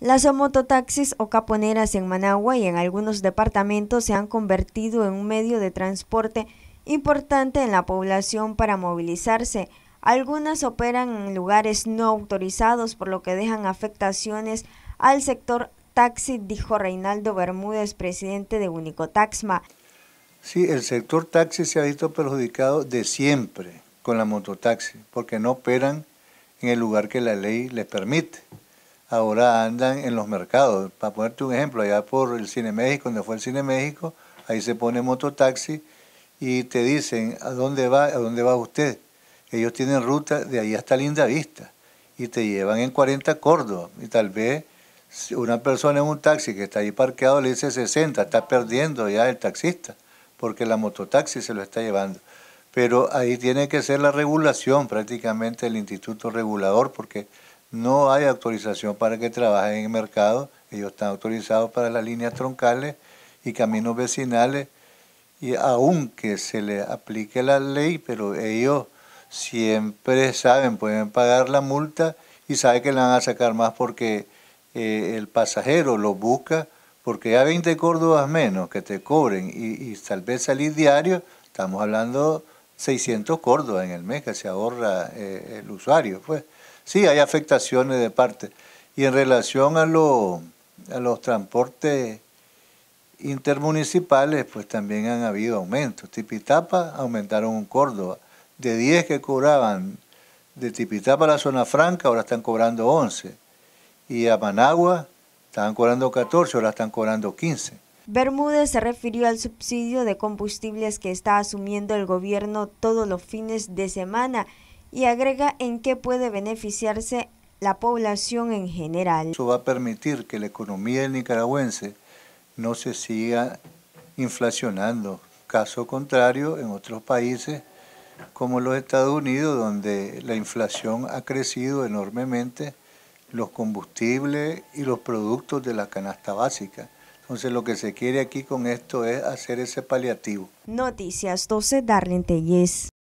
Las mototaxis o caponeras en Managua y en algunos departamentos se han convertido en un medio de transporte importante en la población para movilizarse. Algunas operan en lugares no autorizados, por lo que dejan afectaciones al sector taxi, dijo Reinaldo Bermúdez, presidente de Unicotaxma. Sí, el sector taxi se ha visto perjudicado de siempre con la mototaxi, porque no operan en el lugar que la ley les permite ahora andan en los mercados. Para ponerte un ejemplo, allá por el Cine México, donde fue el Cine México, ahí se pone mototaxi y te dicen a dónde va, a dónde va usted. Ellos tienen ruta de ahí hasta Linda Vista y te llevan en 40 Córdoba. Y tal vez una persona en un taxi que está ahí parqueado le dice 60, está perdiendo ya el taxista, porque la mototaxi se lo está llevando. Pero ahí tiene que ser la regulación prácticamente el Instituto Regulador, porque no hay autorización para que trabajen en el mercado, ellos están autorizados para las líneas troncales y caminos vecinales, y aunque se les aplique la ley, pero ellos siempre saben, pueden pagar la multa y saben que la van a sacar más porque eh, el pasajero lo busca, porque a 20 córdobas menos que te cobren y, y tal vez salir diario, estamos hablando 600 córdoba en el mes que se ahorra eh, el usuario. Pues sí, hay afectaciones de parte. Y en relación a, a los transportes intermunicipales, pues también han habido aumentos. Tipitapa aumentaron un Córdoba. De 10 que cobraban de Tipitapa a la zona franca, ahora están cobrando 11. Y a Managua estaban cobrando 14, ahora están cobrando 15. Bermúdez se refirió al subsidio de combustibles que está asumiendo el gobierno todos los fines de semana y agrega en qué puede beneficiarse la población en general. Eso va a permitir que la economía nicaragüense no se siga inflacionando. Caso contrario, en otros países como los Estados Unidos, donde la inflación ha crecido enormemente, los combustibles y los productos de la canasta básica. Entonces lo que se quiere aquí con esto es hacer ese paliativo. Noticias 12, Darlene Tellez.